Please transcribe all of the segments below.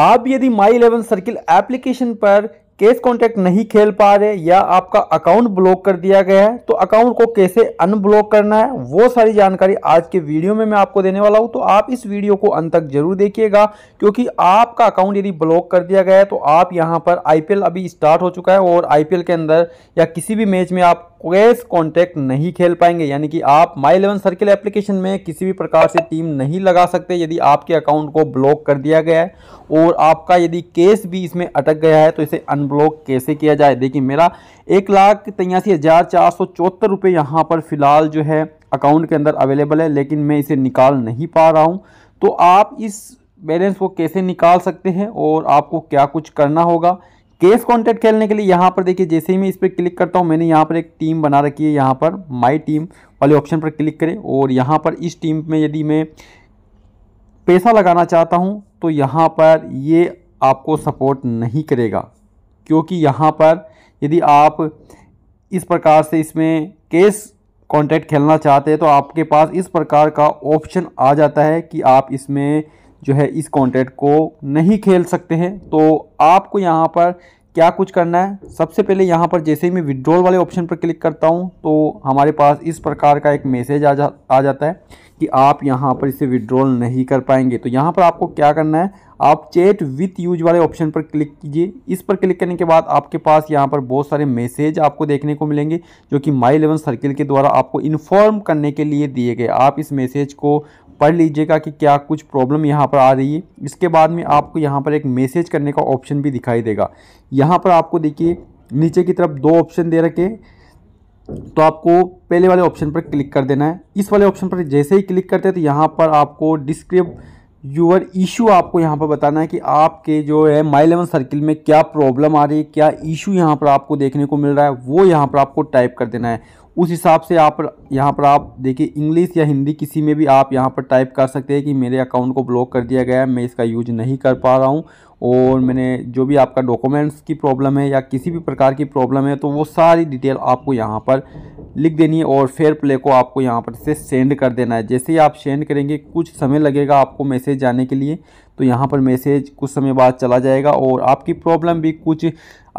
आप यदि my eleven circle application पर केस कॉन्टैक्ट नहीं खेल पा रहे या आपका अकाउंट ब्लॉक कर दिया गया है तो अकाउंट को कैसे अनब्लॉक करना है वो सारी जानकारी आज के वीडियो में मैं आपको देने वाला हूं तो आप इस वीडियो को अंत तक जरूर देखिएगा क्योंकि आपका अकाउंट यदि ब्लॉक कर दिया गया है तो आप यहां पर आईपीएल अभी स्टार्ट हो चुका है और आईपीएल के अंदर या किसी भी मैच में आप कैश कॉन्ट्रैक्ट नहीं खेल पाएंगे यानी कि आप माई इलेवन सर्किल एप्लीकेशन में किसी भी प्रकार से टीम नहीं लगा सकते यदि आपके अकाउंट को ब्लॉक कर दिया गया है और आपका यदि केस भी इसमें अटक गया है तो इसे अनब्लॉक कैसे किया जाए देखिए मेरा एक लाख तिरासी हज़ार चार सौ चौहत्तर रुपये यहाँ पर फ़िलहाल जो है अकाउंट के अंदर अवेलेबल है लेकिन मैं इसे निकाल नहीं पा रहा हूँ तो आप इस बैलेंस को कैसे निकाल सकते हैं और आपको क्या कुछ करना होगा केस कॉन्टेक्ट खेलने के लिए यहाँ पर देखिए जैसे ही मैं इस पर क्लिक करता हूँ मैंने यहाँ पर एक टीम बना रखी है यहाँ पर माई टीम वाले ऑप्शन पर क्लिक करें और यहाँ पर इस टीम में यदि मैं पैसा लगाना चाहता हूँ तो यहाँ पर ये आपको सपोर्ट नहीं करेगा क्योंकि यहाँ पर यदि आप इस प्रकार से इसमें केस कॉन्टैक्ट खेलना चाहते हैं तो आपके पास इस प्रकार का ऑप्शन आ जाता है कि आप इसमें जो है इस कॉन्टैक्ट को नहीं खेल सकते हैं तो आपको यहाँ पर क्या कुछ करना है सबसे पहले यहाँ पर जैसे ही मैं विड्रॉल वाले ऑप्शन पर क्लिक करता हूँ तो हमारे पास इस प्रकार का एक मैसेज आ जा आ जाता है कि आप यहाँ पर इसे विड्रॉल नहीं कर पाएंगे तो यहाँ पर आपको क्या करना है आप चैट विथ यूज वाले ऑप्शन पर क्लिक कीजिए इस पर क्लिक करने के बाद आपके पास यहाँ पर बहुत सारे मैसेज आपको देखने को मिलेंगे जो कि माई इलेवन सर्किल के द्वारा आपको इन्फॉर्म करने के लिए दिए गए आप इस मैसेज को पढ़ लीजिएगा कि क्या कुछ प्रॉब्लम यहाँ पर आ रही है इसके बाद में आपको यहाँ पर एक मैसेज करने का ऑप्शन भी दिखाई देगा यहाँ पर आपको देखिए नीचे की तरफ दो ऑप्शन दे रखे तो आपको पहले वाले ऑप्शन पर क्लिक कर देना है इस वाले ऑप्शन पर जैसे ही क्लिक करते हैं तो यहाँ पर आपको डिस्क्रिप्ट यूअर इशू आपको यहाँ पर बताना है कि आपके जो है माई लेवन सर्किल में क्या प्रॉब्लम आ रही है क्या इशू यहाँ पर आपको देखने को मिल रहा है वो यहाँ पर आपको टाइप कर देना है उस हिसाब से आप यहाँ पर आप देखिए इंग्लिश या हिंदी किसी में भी आप यहाँ पर टाइप कर सकते हैं कि मेरे अकाउंट को ब्लॉक कर दिया गया है मैं इसका यूज नहीं कर पा रहा हूँ और मैंने जो भी आपका डॉक्यूमेंट्स की प्रॉब्लम है या किसी भी प्रकार की प्रॉब्लम है तो वो सारी डिटेल आपको यहाँ पर लिख देनी है और फेयर प्ले को आपको यहाँ पर से सेंड कर देना है जैसे ही आप सेंड करेंगे कुछ समय लगेगा आपको मैसेज जाने के लिए तो यहाँ पर मैसेज कुछ समय बाद चला जाएगा और आपकी प्रॉब्लम भी कुछ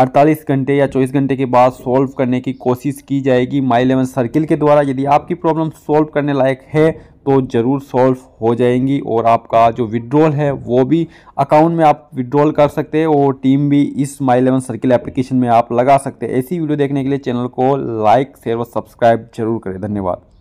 48 घंटे या 24 घंटे के बाद सॉल्व करने की कोशिश की जाएगी माई इलेवन सर्किल के द्वारा यदि आपकी प्रॉब्लम सॉल्व करने लायक है तो ज़रूर सॉल्व हो जाएंगी और आपका जो विड्रॉल है वो भी अकाउंट में आप विड्रॉल कर सकते हैं और टीम भी इस माई इलेवन सर्किल एप्लीकेशन में आप लगा सकते हैं ऐसी वीडियो देखने के लिए चैनल को लाइक शेयर और सब्सक्राइब जरूर करें धन्यवाद